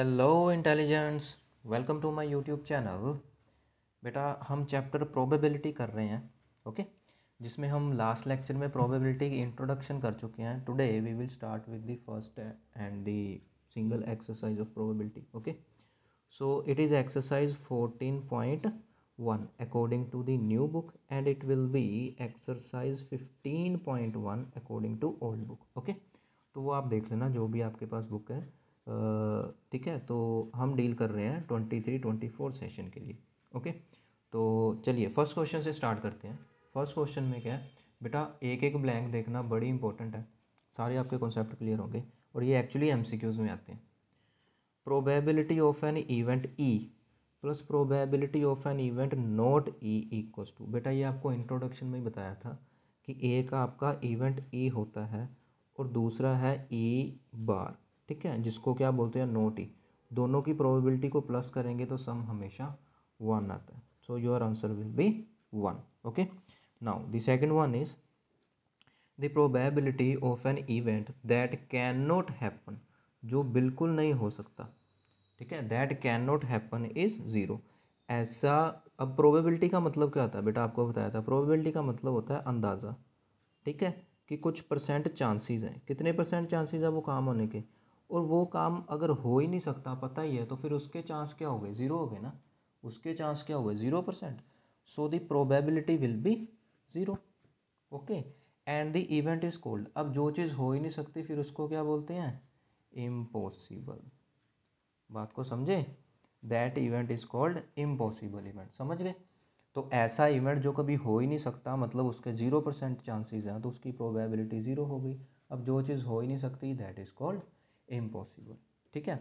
Hello intelligence welcome to my YouTube channel बेटा हम chapter probability कर रहे हैं ओके okay? जिसमें हम लास्ट लेक्चर में प्रोबेबिलिटी की इंट्रोडक्शन कर चुके हैं today we will start with the first and the single exercise of probability okay so it is exercise fourteen point one according to the new book and it will be exercise fifteen point one according to old book okay तो वो आप देख लेना जो भी आपके पास book है ठीक है तो हम डील कर रहे हैं twenty three twenty four session के लिए ओके तो चलिए फर्स्ट क्वेश्चन से स्टार्ट करते हैं फर्स्ट क्वेश्चन में क्या है बेटा एक एक ब्लैंक देखना बड़ी इंपॉर्टेंट है सारे आपके कॉन्सेप्ट क्लियर होंगे और ये एक्चुअली एम में आते हैं probability of an event E plus probability of an event not E equals to बेटा ये आपको इंट्रोडक्शन में ही बताया था कि एक आपका इवेंट ई e होता है और दूसरा है ई e बार ठीक है जिसको क्या बोलते हैं नो टी दोनों की प्रोबेबिलिटी को प्लस करेंगे तो सम हमेशा वन आता है so your answer will be one okay now the second one is the probability of an event that can not happen जो बिल्कुल नहीं हो सकता ठीक है that can not happen is zero ऐसा अब प्रोबेबिलिटी का मतलब क्या होता है बेटा आपको बताया था प्रोबेबिलिटी का मतलब होता है अंदाज़ा ठीक है कि कुछ परसेंट चांसेस हैं कितने परसेंट चांसेस है वो काम होने के और वो काम अगर हो ही नहीं सकता पता ही है तो फिर उसके चांस क्या हो गए ज़ीरो हो गए ना उसके चांस क्या हो गए zero percent so the probability will be zero okay and the event is called अब जो चीज़ हो ही नहीं सकती फिर उसको क्या बोलते हैं इम्पॉसिबल बात को समझे that event is called impossible event समझ गए तो ऐसा इवेंट जो कभी हो ही नहीं सकता मतलब उसके ज़ीरो परसेंट चांसेज हैं तो उसकी प्रोबेबिलिटी ज़ीरो हो गई अब जो चीज़ हो ही नहीं सकती दैट इज़ कॉल्ड impossible ठीक है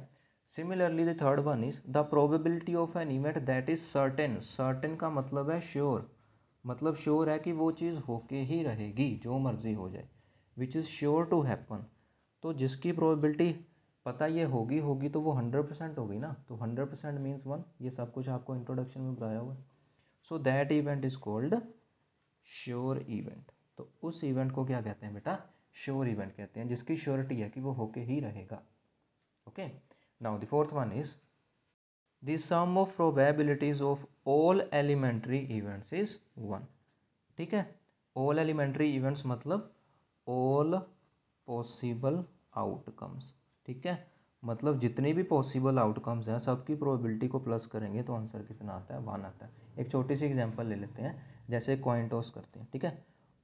similarly the third one is the probability of an event that is certain certain का मतलब है श्योर sure. मतलब श्योर है कि वो चीज़ होके ही रहेगी जो मर्जी हो जाए which is sure to happen तो जिसकी प्रोबेबिलिटी पता ये होगी होगी तो वो हंड्रेड परसेंट होगी ना तो हंड्रेड परसेंट मीन्स वन ये सब कुछ आपको इंट्रोडक्शन में बताया हुआ है so that event is called sure event तो उस इवेंट को क्या कहते हैं बेटा श्योर इवेंट कहते हैं जिसकी श्योरिटी है कि वो होके ही रहेगा okay now the fourth one is the sum of probabilities of all elementary events is one ठीक है ऑल एलिमेंट्री इवेंट्स मतलब ऑल पॉसिबल आउटकम्स ठीक है मतलब जितनी भी पॉसिबल आउटकम्स हैं सबकी प्रोबेबिलिटी को प्लस करेंगे तो आंसर कितना आता है वन आता है एक छोटी सी एग्जांपल ले लेते हैं जैसे कॉइन टॉस करते हैं ठीक है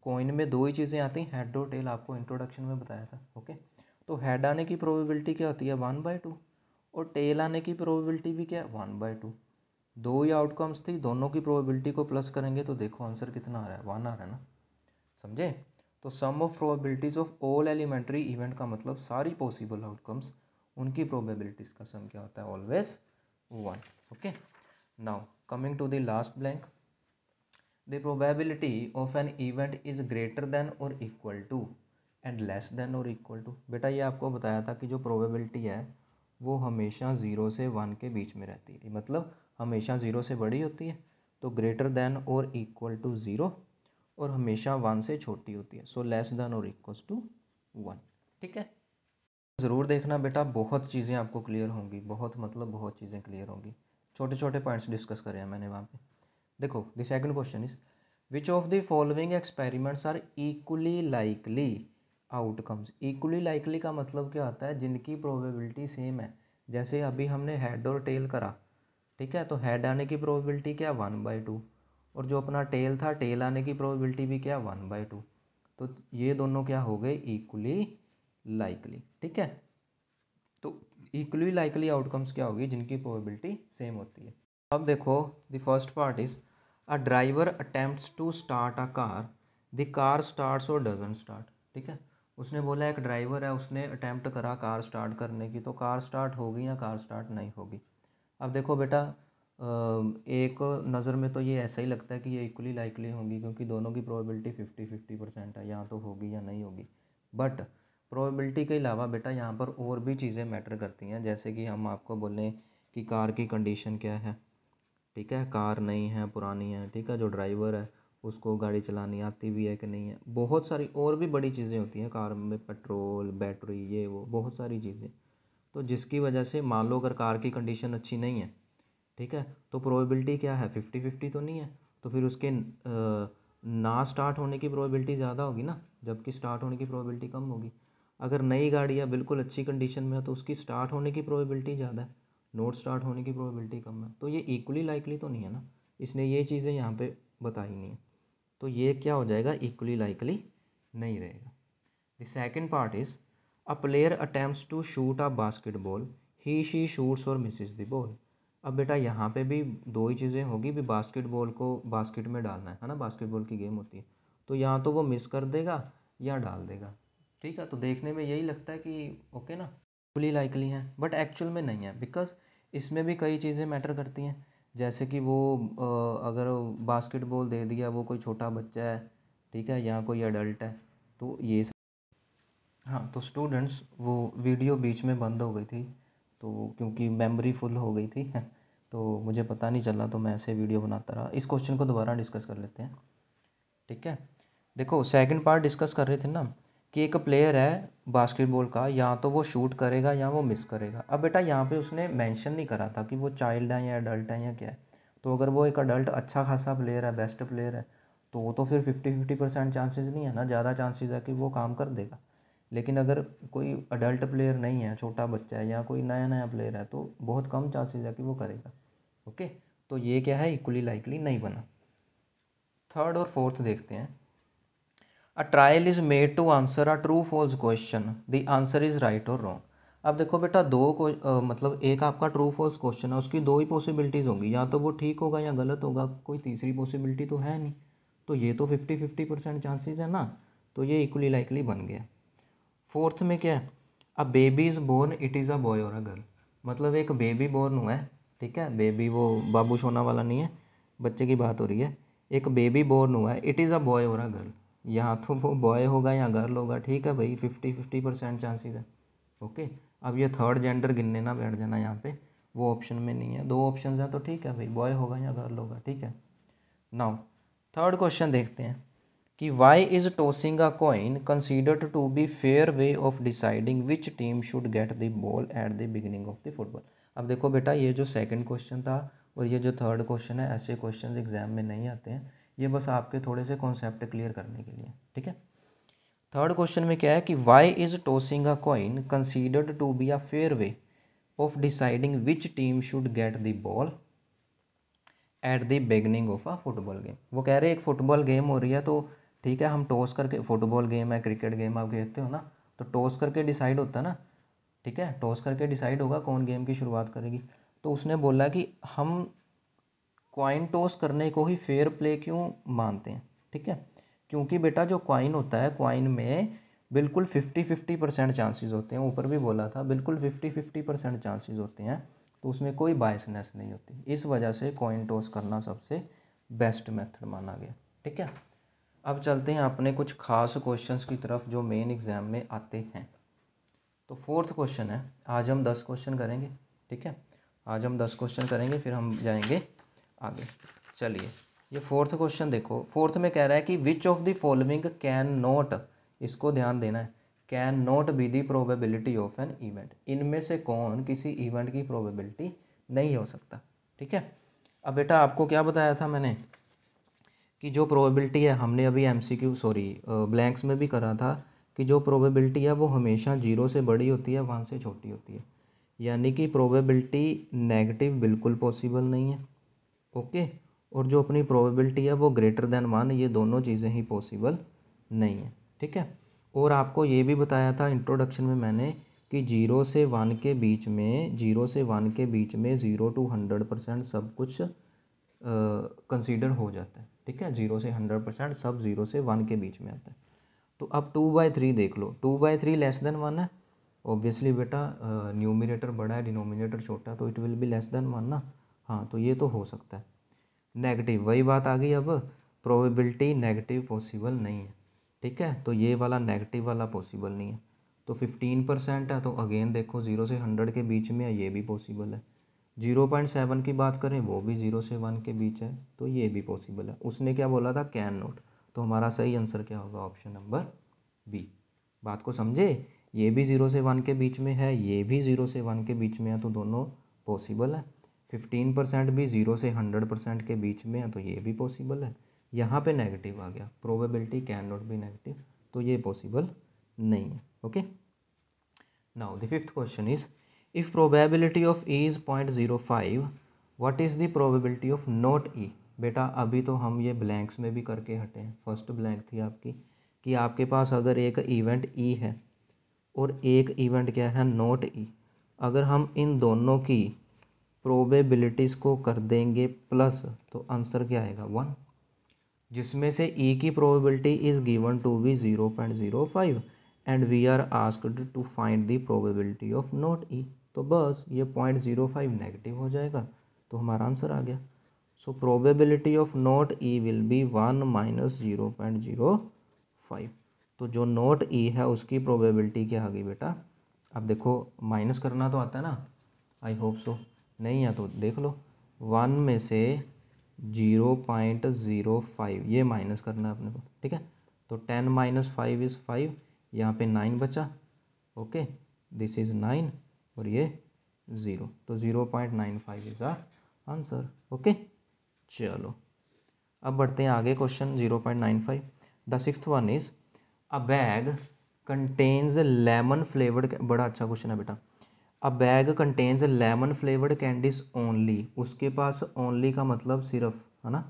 कोइन में दो ही चीज़ें आती हैं हेड और टेल आपको इंट्रोडक्शन में बताया था ओके तो हेड आने की प्रोबेबिलिटी क्या होती है वन बाई टू और टेल आने की प्रोबेबिलिटी भी क्या है वन बाई टू दो ही आउटकम्स थी दोनों की प्रोबेबिलिटी को प्लस करेंगे तो देखो आंसर कितना आ रहा है वन आ रहा है ना समझे तो sum of probabilities of all elementary event का मतलब सारी पॉसिबल आउटकम्स उनकी प्रोबेबिलिटीज़ का सम क्या होता है always one okay now coming to the last blank the probability of an event is greater than और equal to and less than और इक्वल टू बेटा ये आपको बताया था कि जो प्रोबेबिलिटी है वो हमेशा ज़ीरो से वन के बीच में रहती है मतलब हमेशा ज़ीरो से बड़ी होती है तो ग्रेटर दैन और इक्वल टू ज़ीरो और हमेशा वन से छोटी होती है सो लेस दैन और इक्वल टू वन ठीक है ज़रूर देखना बेटा बहुत चीज़ें आपको क्लियर होंगी बहुत मतलब बहुत चीज़ें क्लियर होंगी छोटे छोटे पॉइंट्स डिस्कस करे हैं मैंने वहाँ पे देखो the second question is which of the following experiments are equally likely outcomes equally likely का मतलब क्या होता है जिनकी प्रोबेबिलिटी सेम है जैसे अभी हमने हेड और टेल करा ठीक है तो हेड आने की प्रोबेबिलिटी क्या वन बाई टू और जो अपना टेल था टेल आने की प्रोबेबिलिटी भी क्या वन बाई टू तो ये दोनों क्या हो गए इक्वली लाइकली ठीक है तो इक्वली लाइकली आउटकम्स क्या होगी जिनकी प्रोबेबिलिटी सेम होती है अब देखो the first part is a driver attempt to start a car the car start और डजन स्टार्ट ठीक है उसने बोला एक ड्राइवर है उसने अटैम्प्ट करा कार स्टार्ट करने की तो कार स्टार्ट होगी या कार स्टार्ट नहीं होगी अब देखो बेटा एक नज़र में तो ये ऐसा ही लगता है कि ये इक्वली लाइकली होंगी क्योंकि दोनों की प्रोबेबिलिटी फिफ्टी फिफ्टी परसेंट है या तो होगी या नहीं होगी बट प्रोबेबिलिटी के अलावा बेटा यहाँ पर और भी चीज़ें मैटर करती हैं जैसे कि हम आपको बोलें कि कार की कंडीशन क्या है ठीक है कार नई है पुरानी है ठीक है जो ड्राइवर है उसको गाड़ी चलानी आती भी है कि नहीं है बहुत सारी और भी बड़ी चीज़ें होती हैं कार में पेट्रोल बैटरी ये वो बहुत सारी चीज़ें तो जिसकी वजह से मान लो अगर कार की कंडीशन अच्छी नहीं है ठीक है तो प्रोबेबिलिटी क्या है फिफ्टी फिफ्टी तो नहीं है तो फिर उसके ना स्टार्ट होने की प्रोबेबिलिटी ज़्यादा होगी ना जबकि स्टार्ट होने की प्रोबेबिलिटी कम होगी अगर नई गाड़ी या बिल्कुल अच्छी कंडीशन में है तो उसकी स्टार्ट होने की प्रोबेबिलिटी ज़्यादा है नोट स्टार्ट होने की प्रोबेबिलिटी कम है तो ये इक्वली लाइकली तो नहीं है ना इसने ये चीज़ें यहाँ पे बताई नहीं है तो ये क्या हो जाएगा इक्वली लाइकली नहीं रहेगा the second part is a player attempt to shoot a basketball he she shoots और मिसिज द बॉल अब बेटा यहाँ पे भी दो ही चीज़ें होगी भी बास्केटबॉल को बास्केट में डालना है है ना बास्केटबॉल की गेम होती है तो यहाँ तो वो मिस कर देगा या डाल देगा ठीक है तो देखने में यही लगता है कि ओके ना फुली लाइकली हैं बट एक्चुअल में नहीं है बिकॉज इसमें भी कई चीज़ें मैटर करती हैं जैसे कि वो अगर बास्केटबॉल दे दिया वो कोई छोटा बच्चा है ठीक है या कोई एडल्ट है तो ये सब हाँ तो स्टूडेंट्स वो वीडियो बीच में बंद हो गई थी तो क्योंकि मेमोरी फुल हो गई थी तो मुझे पता नहीं चला तो मैं ऐसे वीडियो बनाता रहा इस क्वेश्चन को दोबारा डिस्कस कर लेते हैं ठीक है देखो सेकंड पार्ट डिस्कस कर रहे थे ना कि एक प्लेयर है बास्केटबॉल का या तो वो शूट करेगा या वो मिस करेगा अब बेटा यहाँ पे उसने मेंशन नहीं करा था कि वो चाइल्ड है या अडल्ट है या क्या है तो अगर वो एक अडल्ट अच्छा खासा प्लेयर है बेस्ट प्लेयर है तो वो तो फिर फिफ्टी फिफ्टी परसेंट चांसेज नहीं है ना ज़्यादा चांसेज है कि वो काम कर देगा लेकिन अगर कोई अडल्ट प्लेयर नहीं है छोटा बच्चा है या कोई नया नया प्लेयर है तो बहुत कम चांसेज है कि वो करेगा ओके तो ये क्या है इक्वली लाइकली नहीं बना थर्ड और फोर्थ देखते हैं a trial is made to answer a true false question the answer is right और रॉन्ग अब देखो बेटा दो को आ, मतलब एक आपका ट्रू फॉल्स क्वेश्चन है उसकी दो ही पॉसिबिलिटीज़ होंगी या तो वो ठीक होगा या गलत होगा कोई तीसरी पॉसिबिलिटी तो है नहीं तो ये तो फिफ्टी फिफ्टी परसेंट चांसेज है ना तो ये इक्वली लाइकली बन गया फोर्थ में क्या है a baby is born it is a boy और अ गर्ल मतलब एक बेबी बोर्न हुआ है ठीक है बेबी वो बाबू सोना वाला नहीं है बच्चे की बात हो रही है एक बेबी बोर्न हुआ है इट इज़ अ बॉय और अ गर्ल या तो वो बॉय होगा या गर्ल होगा ठीक है भाई फिफ्टी फिफ्टी परसेंट चांसेस है ओके अब ये थर्ड जेंडर गिनने ना बैठ जाना यहाँ पे वो ऑप्शन में नहीं है दो ऑप्शन हैं तो ठीक है भाई बॉय होगा या गर्ल होगा ठीक है नाउ थर्ड क्वेश्चन देखते हैं कि why is tossing a coin considered to be fair way of deciding which team should get the ball at the beginning of the football अब देखो बेटा ये जो सेकंड क्वेश्चन था और ये जो थर्ड क्वेश्चन है ऐसे क्वेश्चन एग्जाम में नहीं आते हैं ये बस आपके थोड़े से कॉन्सेप्ट क्लियर करने के लिए ठीक है थर्ड क्वेश्चन में क्या है कि why is tossing a coin considered to be a fair way of deciding which team should get the ball at the beginning of a football game वो कह रहे हैं एक फुटबॉल गेम हो रही है तो ठीक है हम टॉस करके फुटबॉल गेम है क्रिकेट गेम आप खेलते हो ना तो टॉस करके डिसाइड होता है ना ठीक है टॉस करके डिसाइड होगा कौन गेम की शुरुआत करेगी तो उसने बोला कि हम क्वाइन टॉस करने को ही फेयर प्ले क्यों मानते हैं ठीक है क्योंकि बेटा जो क्वाइन होता है क्वाइन में बिल्कुल फिफ्टी फिफ्टी परसेंट चांसेस होते हैं ऊपर भी बोला था बिल्कुल फिफ्टी फिफ्टी परसेंट चांसेस होते हैं तो उसमें कोई बायसनेस नहीं होती इस वजह से कॉइन टॉस करना सबसे बेस्ट मेथड माना गया ठीक है अब चलते हैं अपने कुछ खास क्वेश्चंस की तरफ जो मेन एग्ज़ाम में आते हैं तो फोर्थ क्वेश्चन है आज हम दस क्वेश्चन करेंगे ठीक है आज हम दस क्वेश्चन करेंगे फिर हम जाएंगे आगे चलिए ये फोर्थ क्वेश्चन देखो फोर्थ में कह रहा है कि which of the following can not इसको ध्यान देना है can not be the probability of an event इनमें से कौन किसी इवेंट की प्रोबेबिलिटी नहीं हो सकता ठीक है अब बेटा आपको क्या बताया था मैंने कि जो प्रोबेबिलिटी है हमने अभी M C Q sorry blanks में भी करा था कि जो प्रोबेबिलिटी है वो हमेशा जीरो से बड़ी होती है वन से छोटी होती है यानी कि प्रोबेबिलिटी नेगेटिव बिल्कुल पॉसिबल नहीं है ओके और जो अपनी प्रोबेबिलिटी है वो ग्रेटर देन वन ये दोनों चीज़ें ही पॉसिबल नहीं है ठीक है और आपको ये भी बताया था इंट्रोडक्शन में मैंने कि जीरो से वन के बीच में जीरो से वन के बीच में ज़ीरो टू हंड्रेड परसेंट सब कुछ कंसीडर हो जाता है ठीक है जीरो से हंड्रेड परसेंट सब जीरो से वन के बीच में आता है तो अब टू बाई थ्री देख लो two by three less than one है ऑब्वियसली बेटा न्यूमिनेटर बड़ा है डिनोमिनेटर छोटा तो it will be less than one ना हाँ तो ये तो हो सकता है नेगेटिव वही बात आ गई अब प्रोबेबिलिटी नेगेटिव पॉसिबल नहीं है ठीक है तो ये वाला नेगेटिव वाला पॉसिबल नहीं है तो फिफ्टीन परसेंट है तो अगेन देखो ज़ीरो से हंड्रेड के बीच में है ये भी पॉसिबल है जीरो पॉइंट सेवन की बात करें वो भी ज़ीरो से वन के बीच है तो ये भी पॉसिबल है उसने क्या बोला था कैन नोट तो हमारा सही आंसर क्या होगा ऑप्शन नंबर बी बात को समझे ये भी ज़ीरो से वन के बीच में है ये भी ज़ीरो से वन के बीच में है तो दोनों पॉसिबल है फिफ्टीन परसेंट भी ज़ीरो से हंड्रेड परसेंट के बीच में है तो ये भी पॉसिबल है यहाँ पे नेगेटिव आ गया probability can not be negative तो ये पॉसिबल नहीं है okay now the fifth question is if probability of E is point zero five what is the probability of not E बेटा अभी तो हम ये ब्लैंक्स में भी करके हटे हैं फर्स्ट ब्लैंक थी आपकी कि आपके पास अगर एक इवेंट ई e है और एक इवेंट क्या है नॉट ई e. अगर हम इन दोनों की प्रोबेबिलिटीज़ को कर देंगे प्लस तो आंसर क्या आएगा वन जिसमें से ई e की probability is given to be zero point zero five and we are asked to find the probability of not E तो बस ये पॉइंट ज़ीरो फाइव नेगेटिव हो जाएगा तो हमारा आंसर आ गया so probability of not E will be one minus zero point zero five तो जो नोट ई e है उसकी प्रोबेबिलिटी क्या आ गई बेटा अब देखो माइनस करना तो आता है ना आई होप सो नहीं है तो देख लो वन में से जीरो पॉइंट ज़ीरो फाइव ये माइनस करना है अपने को ठीक है तो ten minus five is five यहाँ पे नाइन बचा ओके दिस इज़ नाइन और ये ज़ीरो तो zero point nine five is our answer okay चलो अब बढ़ते हैं आगे question zero point nine five the six one is a bag contains lemon flavoured बड़ा अच्छा क्वेश्चन है बेटा a bag contains lemon flavoured candies only उसके पास ओनली का मतलब सिर्फ है ना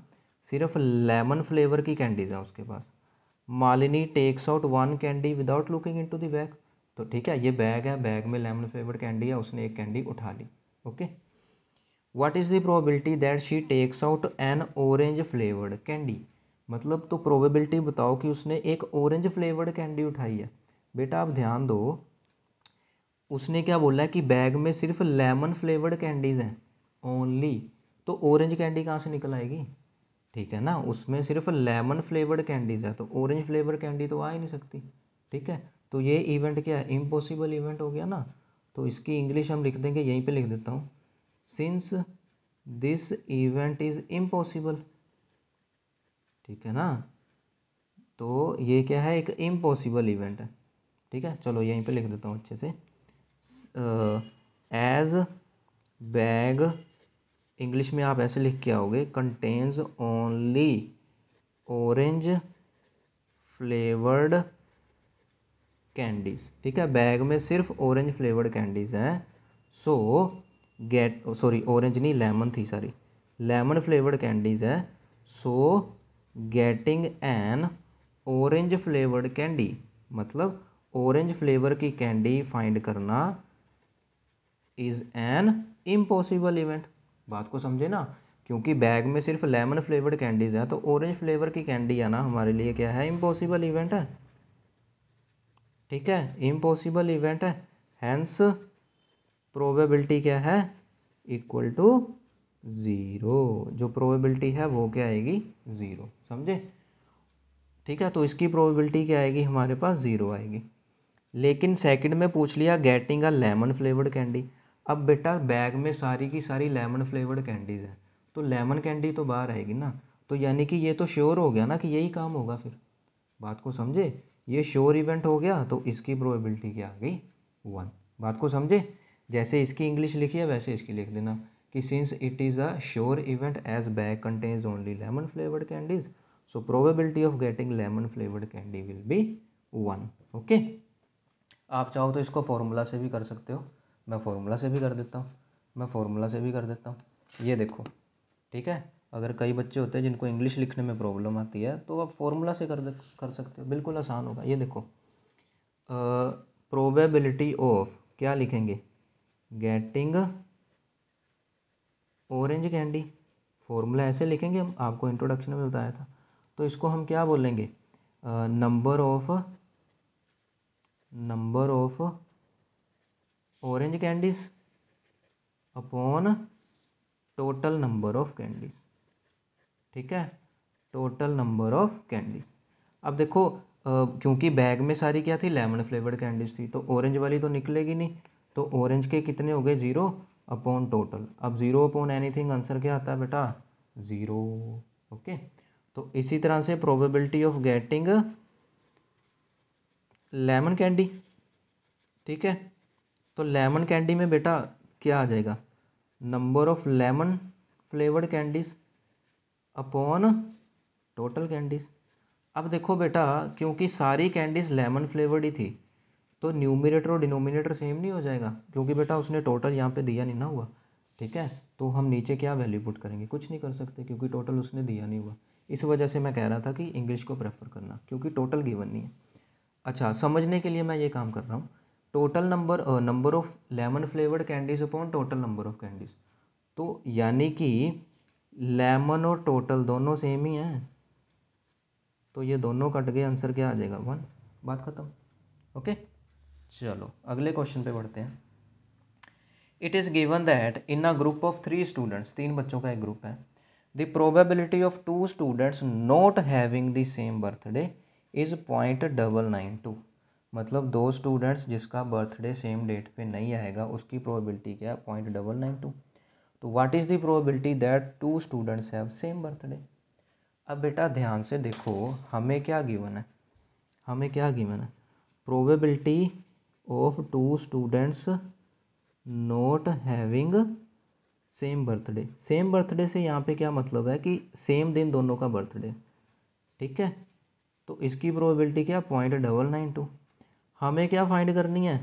सिर्फ लेमन फ्लेवर की कैंडीज है उसके पास Malini takes out one candy without looking into the bag तो ठीक है ये बैग है बैग में लेमन फ्लेवर्ड कैंडी है उसने एक कैंडी उठा ली okay what is the probability that she takes out an orange flavoured candy मतलब तो प्रोबेबिलिटी बताओ कि उसने एक ऑरेंज फ्लेवर्ड कैंडी उठाई है बेटा आप ध्यान दो उसने क्या बोला है कि बैग में सिर्फ लेमन फ्लेवर्ड कैंडीज़ हैं ओनली तो ऑरेंज कैंडी कहाँ से निकल आएगी ठीक है ना उसमें सिर्फ लेमन फ्लेवर्ड कैंडीज़ है तो ऑरेंज फ्लेवर कैंडी तो आ ही नहीं सकती ठीक है तो ये इवेंट क्या है इम्पॉसिबल इवेंट हो गया ना तो इसकी इंग्लिश हम लिख देंगे यहीं पे लिख देता हूँ since this event is impossible ठीक है ना तो ये क्या है एक इम्पॉसिबल इवेंट है ठीक है चलो यहीं पे लिख देता हूँ अच्छे से एज बैग इंग्लिश में आप ऐसे लिख के आओगे contains only orange flavoured candies ठीक है बैग में सिर्फ ऑरेंज फ्लेवर्ड कैंडीज हैं सो गेट सॉरी ऑरेंज नहीं लेमन थी सॉरी लेमन फ्लेवर्ड कैंडीज है so getting an orange flavoured candy मतलब ऑरेंज फ्लेवर की कैंडी फाइंड करना इज़ एन इम्पॉसिबल इवेंट बात को समझे ना क्योंकि बैग में सिर्फ लेमन फ्लेवर्ड कैंडीज़ हैं तो ऑरेंज फ्लेवर की कैंडी आना हमारे लिए क्या है इम्पॉसिबल इवेंट है ठीक है इम्पॉसिबल इवेंट है हैंस प्रोबेबिलिटी क्या है इक्वल टू ज़ीरो जो प्रोबेबिलिटी है वो क्या आएगी ज़ीरो समझे ठीक है तो इसकी प्रोबेबिलिटी क्या आएगी हमारे पास ज़ीरो आएगी लेकिन सेकंड में पूछ लिया getting a lemon flavoured candy अब बेटा बैग में सारी की सारी लेमन फ्लेवर्ड कैंडीज़ हैं तो लेमन कैंडी तो बाहर आएगी ना तो यानी कि ये तो श्योर हो गया ना कि यही काम होगा फिर बात को समझे ये श्योर इवेंट हो गया तो इसकी प्रोबेबिलिटी क्या आ गई वन बात को समझे जैसे इसकी इंग्लिश लिखी है वैसे इसकी लिख देना कि since it is a sure event as bag contains only lemon flavoured candies so probability of getting lemon flavoured candy will be one okay आप चाहो तो इसको फार्मूला से भी कर सकते हो मैं फार्मूला से भी कर देता हूँ मैं फार्मूला से भी कर देता हूँ ये देखो ठीक है अगर कई बच्चे होते हैं जिनको इंग्लिश लिखने में प्रॉब्लम आती है तो आप फार्मूला से कर कर सकते हो बिल्कुल आसान होगा ये देखो प्रोबेबिलिटी ऑफ क्या लिखेंगे गेटिंग ऑरेंज कैंडी फॉर्मूला ऐसे लिखेंगे हम आपको इंट्रोडक्शन में बताया था तो इसको हम क्या बोलेंगे number of number of orange candies upon total number of candies ठीक है टोटल नंबर ऑफ कैंडीज अब देखो क्योंकि बैग में सारी क्या थी लेमन फ्लेवर्ड कैंडीज थी तो ऑरेंज वाली तो निकलेगी नहीं तो ऑरेंज के कितने हो गए ज़ीरो अपॉन टोटल अब ज़ीरो अपॉन एनीथिंग आंसर क्या आता है बेटा ज़ीरो ओके तो इसी तरह से probability of getting lemon candy ठीक है तो लेमन कैंडी में बेटा क्या आ जाएगा number of lemon flavoured candies upon total candies अब देखो बेटा क्योंकि सारी कैंडीज लेमन फ्लेवर्ड ही थी तो न्यूमिनेटर और डिनोमिनेटर सेम नहीं हो जाएगा क्योंकि बेटा उसने टोटल यहाँ पे दिया नहीं ना हुआ ठीक है तो हम नीचे क्या वैल्यू पुट करेंगे कुछ नहीं कर सकते क्योंकि टोटल उसने दिया नहीं हुआ इस वजह से मैं कह रहा था कि इंग्लिश को प्रेफर करना क्योंकि टोटल गिवन नहीं है अच्छा समझने के लिए मैं ये काम कर रहा हूँ total number number of lemon flavoured candies upon total number of candies तो यानी कि लेमन और टोटल दोनों सेम ही हैं तो ये दोनों कट गए आंसर क्या आ जाएगा वन बात ख़त्म ओके चलो अगले क्वेश्चन पे बढ़ते हैं it is given that in a group of three students तीन बच्चों का एक ग्रुप है the probability of two students not having the same birthday is point double nine two मतलब दो स्टूडेंट्स जिसका बर्थडे सेम डेट पे नहीं आएगा उसकी प्रोबेबिलिटी क्या है पॉइंट डबल नाइन टू तो what is the probability that two students have same birthday अब बेटा ध्यान से देखो हमें क्या गिवन है हमें क्या गिवन है probability of two students not having same birthday same birthday से यहाँ पे क्या मतलब है कि सेम दिन दोनों का बर्थडे ठीक है तो इसकी प्रोबेबिलिटी क्या पॉइंट डबल नाइन टू हमें क्या फाइंड करनी है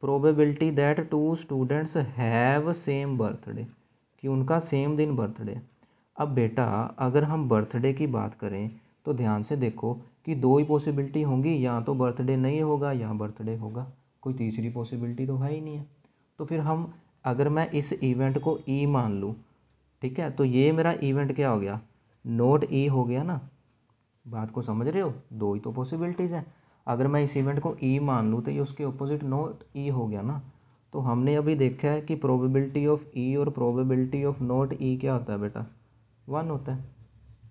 probability that two students have same birthday कि उनका सेम दिन बर्थडे अब बेटा अगर हम बर्थडे की बात करें तो ध्यान से देखो कि दो ही पॉसिबिलिटी होंगी या तो बर्थडे नहीं होगा या बर्थडे होगा कोई तीसरी पॉसिबिलिटी तो है ही नहीं है तो फिर हम अगर मैं इस इवेंट को ई e मान लूँ ठीक है तो ये मेरा इवेंट क्या हो गया नोट ई e हो गया ना बात को समझ रहे हो दो ही तो पॉसिबिलिटीज़ हैं अगर मैं इस इवेंट को ई e मान लूँ तो ये उसके ऑपोजिट नोट ई हो गया ना तो हमने अभी देखा है कि प्रोबेबिलिटी ऑफ ई और प्रोबेबिलिटी ऑफ नोट ई क्या होता है बेटा वन होता है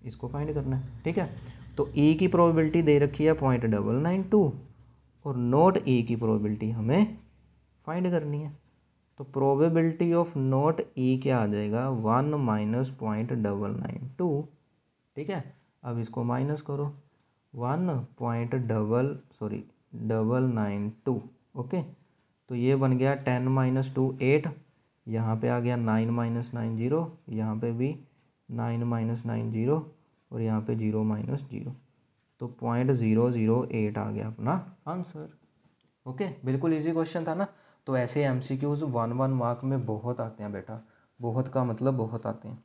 इसको फाइंड करना है ठीक है तो ई e की प्रोबेबिलिटी दे रखी है पॉइंट डबल नाइन टू और नोट ई e की प्रोबेबिलिटी हमें फाइंड करनी है तो प्रोबेबिलिटी ऑफ नोट ई क्या आ जाएगा one minus point double nine two ठीक है अब इसको माइनस करो one point double sorry double nine two okay तो ये बन गया टेन माइनस टू एट यहाँ पे आ गया नाइन माइनस नाइन जीरो यहाँ पे भी नाइन माइनस नाइन जीरो और यहाँ पे जीरो माइनस जीरो तो पॉइंट ज़ीरो ज़ीरो एट आ गया अपना आंसर ओके बिल्कुल इजी क्वेश्चन था ना तो ऐसे M C Qs one one mark में बहुत आते हैं बेटा बहुत का मतलब बहुत आते हैं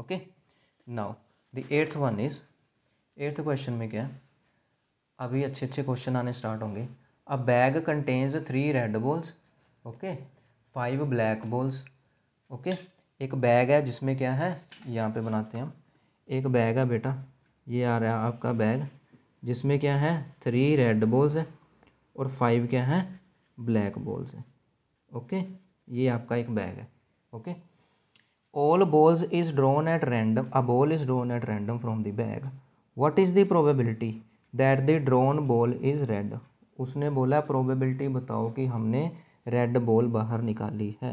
okay now the eighth one is eighth question में क्या है अभी अच्छे अच्छे क्वेश्चन आने स्टार्ट होंगे a bag contains three red balls okay five black balls okay एक बैग है जिसमें क्या है यहाँ पे बनाते हैं हम एक बैग है बेटा ये आ रहा है आपका बैग जिसमें क्या है थ्री रेड बॉल्स है और फाइव क्या है ब्लैक बॉल्स है ओके ये आपका एक बैग है okay all balls is drawn at random a ball is drawn at random from the bag what is the probability that the drawn ball is red उसने बोला probability बताओ कि हमने रेड बॉल बाहर निकाली है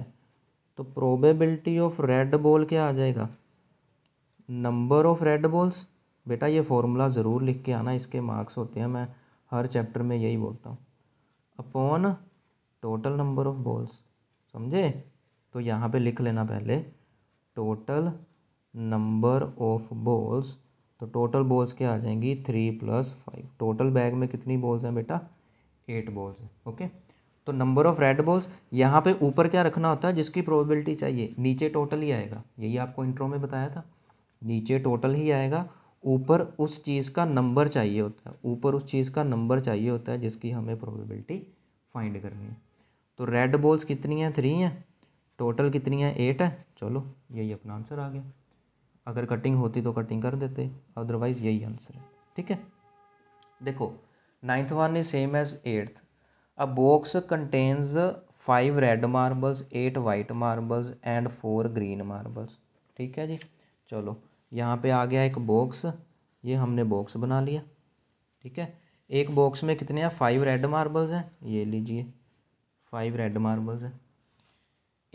तो प्रोबेबिलिटी ऑफ रेड बॉल क्या आ जाएगा नंबर ऑफ रेड बॉल्स बेटा ये फॉर्मूला ज़रूर लिख के आना इसके मार्क्स होते हैं मैं हर चैप्टर में यही बोलता हूँ upon total number of balls समझे तो यहाँ पे लिख लेना पहले टोटल नंबर ऑफ बॉल्स तो टोटल बॉल्स क्या आ जाएंगी three plus five total bag में कितनी बॉल्स हैं बेटा एट बॉल्स हैं ओके तो नंबर ऑफ रेड बॉल्स यहाँ पे ऊपर क्या रखना होता है जिसकी प्रोबेबिलिटी चाहिए नीचे टोटल ही आएगा यही आपको इंट्रो में बताया था नीचे टोटल ही आएगा ऊपर उस चीज़ का नंबर चाहिए होता है ऊपर उस चीज़ का नंबर चाहिए होता है जिसकी हमें प्रोबेबिलिटी फाइंड करनी है तो रेड बॉल्स कितनी हैं थ्री हैं टोटल कितनी है एट है चलो यही अपना आंसर आ गया अगर कटिंग होती तो कटिंग कर देते अदरवाइज़ यही आंसर है ठीक है देखो ninth one is same as eighth a box contains five red marbles eight white marbles and four green marbles ठीक है जी चलो यहाँ पे आ गया एक बॉक्स ये हमने बॉक्स बना लिया ठीक है एक बॉक्स में कितने हैं फाइव रेड मार्बल्स हैं ये लीजिए फाइव रेड मार्बल्स हैं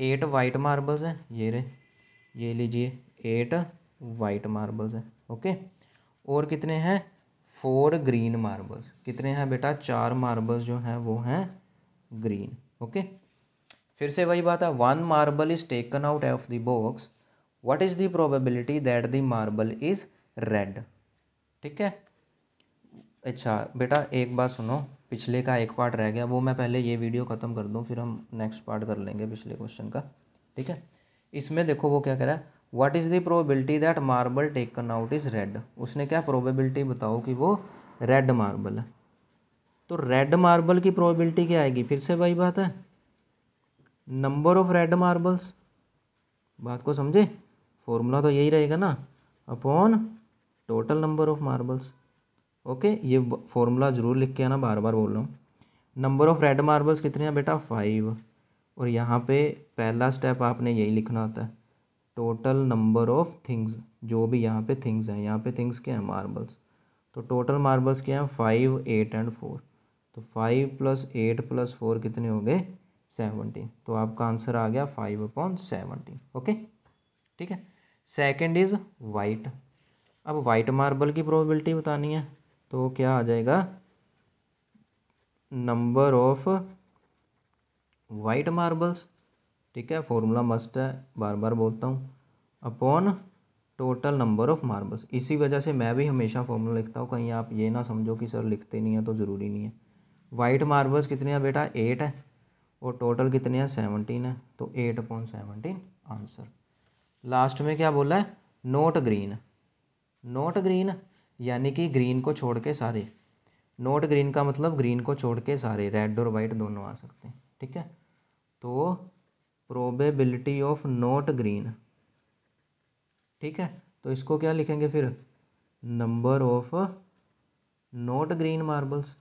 एट वाइट मार्बल्स हैं ये रहे ये लीजिए एट वाइट मार्बल्स हैं ओके और कितने हैं फोर ग्रीन मार्बल्स कितने हैं बेटा चार मार्बल्स जो हैं वो हैं ग्रीन ओके फिर से वही बात है one marble is taken out of the box what is the probability that the marble is red ठीक है अच्छा बेटा एक बात सुनो पिछले का एक पार्ट रह गया वो मैं पहले ये वीडियो ख़त्म कर दूँ फिर हम नेक्स्ट पार्ट कर लेंगे पिछले क्वेश्चन का ठीक है इसमें देखो वो क्या कह रहा है what is the probability that marble taken out is red उसने क्या प्रोबेबिलिटी बताओ कि वो रेड मार्बल है तो रेड मार्बल की प्रोबेबिलिटी क्या आएगी फिर से वही बात है नंबर ऑफ रेड मार्बल्स बात को समझे फॉर्मूला तो यही रहेगा ना upon total number of marbles okay ये फॉर्मूला ज़रूर लिख के आना बार बार बोल रहा हूँ नंबर ऑफ़ रेड मार्बल्स कितने हैं बेटा फाइव और यहाँ पे पहला स्टेप आपने यही लिखना होता है टोटल नंबर ऑफ़ थिंग्स जो भी यहाँ पे थिंग्स हैं यहाँ पे थिंग्स क्या हैं मार्बल्स तो टोटल मार्बल्स क्या हैं फाइव एट एंड फोर तो five plus eight plus four कितने हो गए सेवनटीन तो आपका आंसर आ गया फाइव अपॉन सेवनटीन ओके ठीक है सेकेंड इज़ वाइट अब वाइट मार्बल की प्रोबेबिलिटी बतानी है तो क्या आ जाएगा नंबर ऑफ वाइट मार्बल्स ठीक है फॉर्मूला मस्ट है बार बार बोलता हूँ upon total number of marbles इसी वजह से मैं भी हमेशा फॉर्मूला लिखता हूँ कहीं आप ये ना समझो कि सर लिखते नहीं है तो ज़रूरी नहीं है वाइट मार्बल्स कितने हैं बेटा एट है और टोटल कितने हैं सेवनटीन है तो eight upon seventeen answer last में क्या बोला है नोट ग्रीन नोट ग्रीन यानी कि ग्रीन को छोड़ के सारे नोट ग्रीन का मतलब ग्रीन को छोड़ के सारे रेड और वाइट दोनों आ सकते हैं ठीक है तो प्रोबेबिलिटी ऑफ नोट ग्रीन ठीक है तो इसको क्या लिखेंगे फिर number of not green marbles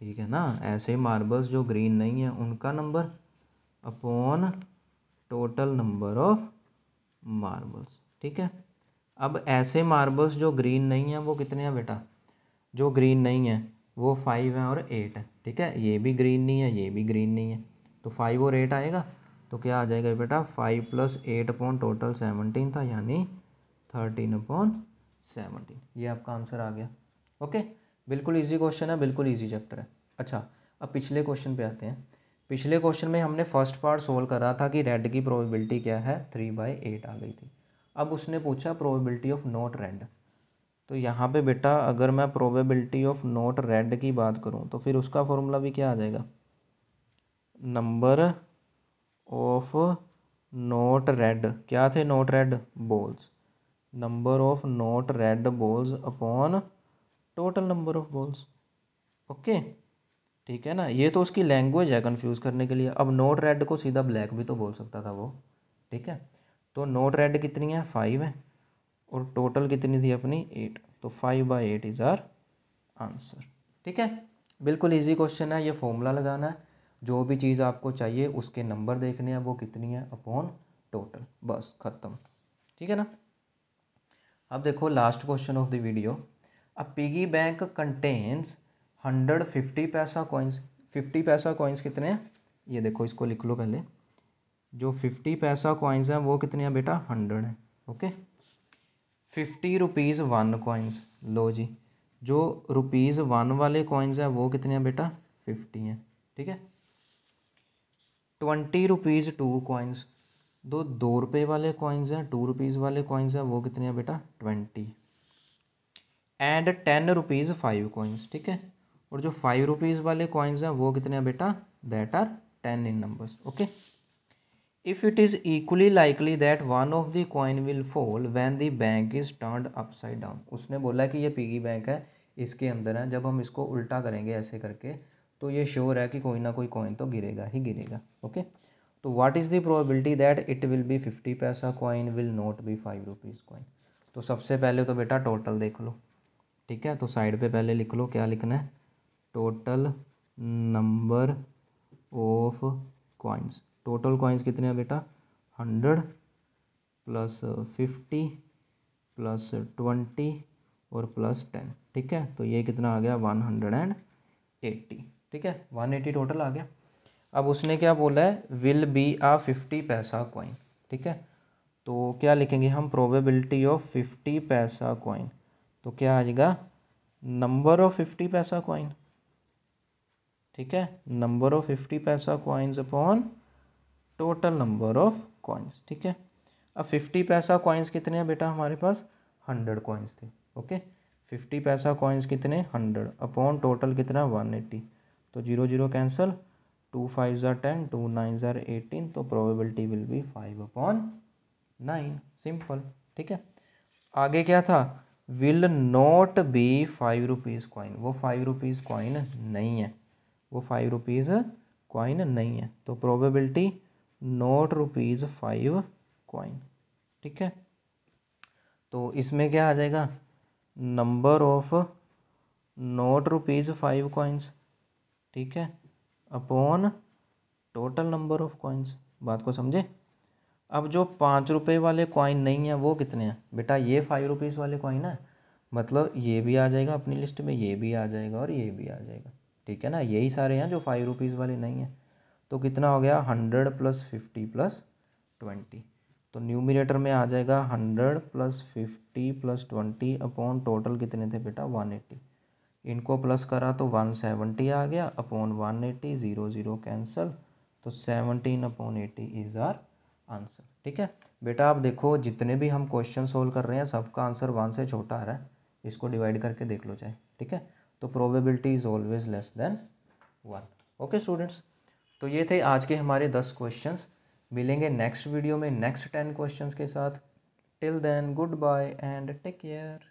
ठीक है ना ऐसे मार्बल्स जो ग्रीन नहीं है उनका number upon total number of marbles ठीक है अब ऐसे मार्बल्स जो ग्रीन नहीं है वो कितने हैं बेटा जो ग्रीन नहीं है वो फाइव है और एट है ठीक है ये भी ग्रीन नहीं है ये भी ग्रीन नहीं है तो फाइव और एट आएगा तो क्या आ जाएगा बेटा five plus eight upon total seventeen था यानी थर्टीन अपॉन सेवनटीन ये आपका आंसर आ गया ओके बिल्कुल ईजी क्वेश्चन है बिल्कुल ईजी चैप्टर है अच्छा अब पिछले क्वेश्चन पे आते हैं पिछले क्वेश्चन में हमने फर्स्ट पार्ट सोल्व करा था कि रेड की प्रोबेबिलिटी क्या है थ्री बाई एट आ गई थी अब उसने पूछा प्रोबेबिलिटी ऑफ नोट रेड तो यहाँ पे बेटा अगर मैं प्रोबेबिलिटी ऑफ नोट रेड की बात करूँ तो फिर उसका फॉर्मूला भी क्या आ जाएगा नंबर ऑफ नोट रेड क्या थे not red balls number of not red balls upon total number of balls okay ठीक है ना ये तो उसकी लैंग्वेज है कंफ्यूज करने के लिए अब नोट रेड को सीधा ब्लैक भी तो बोल सकता था वो ठीक है तो नोट रेड कितनी है फाइव है और टोटल कितनी थी अपनी एट तो five by eight is our answer ठीक है बिल्कुल इजी क्वेश्चन है ये फॉर्मूला लगाना है जो भी चीज़ आपको चाहिए उसके नंबर देखने हैं वो कितनी है अपॉन टोटल बस ख़त्म ठीक है ना अब देखो last question of the video a piggy bank contains hundred fifty paisa coins fifty paisa coins कितने हैं ये देखो इसको लिख लो पहले जो फिफ्टी पैसा कॉइन्स हैं वो कितने हैं बेटा हंड्रेड हैं okay fifty rupees one coins लो जी जो रुपीज़ वन वाले कॉइन्स हैं वो कितने हैं बेटा फिफ्टी हैं ठीक है ट्वेंटी रुपीज़ टू कॉइन्स दो दो रुपये वाले कॉइन्स हैं टू रुपीज़ वाले कॉइन्स हैं वो कितने हैं बेटा twenty and ten rupees five coins ठीक है और जो फाइव रुपीज़ वाले कॉइन्स हैं वो कितने हैं बेटा that are ten in numbers okay if it is equally likely that one of the coin will fall when the bank is turned upside down उसने बोला कि ये piggy बैंक है इसके अंदर है जब हम इसको उल्टा करेंगे ऐसे करके तो ये श्योर है कि कोई ना कोई कॉइन तो गिरेगा ही गिरेगा ओके तो what is the probability that it will be fifty paisa coin will not be five rupees coin तो सबसे पहले तो बेटा टोटल देख लो ठीक है तो साइड पे पहले लिख लो क्या लिखना है total number of coins total coins कितने हैं बेटा hundred plus fifty plus twenty और प्लस टेन ठीक है तो ये कितना आ गया वन हंड्रेड एंड एट्टी ठीक है वन एट्टी टोटल आ गया अब उसने क्या बोला है will be a fifty paisa coin ठीक है तो क्या लिखेंगे हम probability of fifty paisa coin तो क्या आ जाएगा number of fifty paisa coin ठीक है number of fifty paisa coins upon total number of coins ठीक है अब फिफ्टी पैसा कॉइन्स कितने हैं बेटा हमारे पास हंड्रेड कॉइन्स थे ओके फिफ्टी पैसा कॉइन्स कितने हंड्रेड अपॉन टोटल कितना वन एट्टी तो zero zero cancel two five ज़ार टेन टू नाइन ज़ार एटीन तो probability will be five upon nine simple ठीक है आगे क्या था will not be five rupees coin वो फाइव रुपीज़ कॉइन नहीं है वो फाइव रुपीज़ कॉइन नहीं है तो probability not rupees five coin ठीक है तो इसमें क्या आ जाएगा number of not rupees five coins ठीक है upon total number of coins बात को समझे अब जो पाँच रुपये वाले कॉइन नहीं है वो कितने हैं बेटा ये फाइव रुपीज़ वाले कॉइन है मतलब ये भी आ जाएगा अपनी लिस्ट में ये भी आ जाएगा और ये भी आ जाएगा ठीक है ना यही सारे हैं जो फाइव रुपीज़ वाले नहीं हैं तो कितना हो गया hundred plus fifty plus twenty तो न्यूमिनेटर में आ जाएगा hundred plus fifty plus twenty upon total कितने थे बेटा वन एटी इनको प्लस करा तो वन सेवेंटी आ गया upon one eighty zero zero cancel तो seventeen upon eighty is our answer ठीक है बेटा आप देखो जितने भी हम क्वेश्चन सोल्व कर रहे हैं सबका आंसर वन से छोटा आ रहा है इसको डिवाइड करके देख लो चाहे ठीक है तो probability is always less than one okay students तो ये थे आज के हमारे दस क्वेश्चंस मिलेंगे नेक्स्ट वीडियो में नेक्स्ट टेन क्वेश्चंस के साथ till then good bye and take care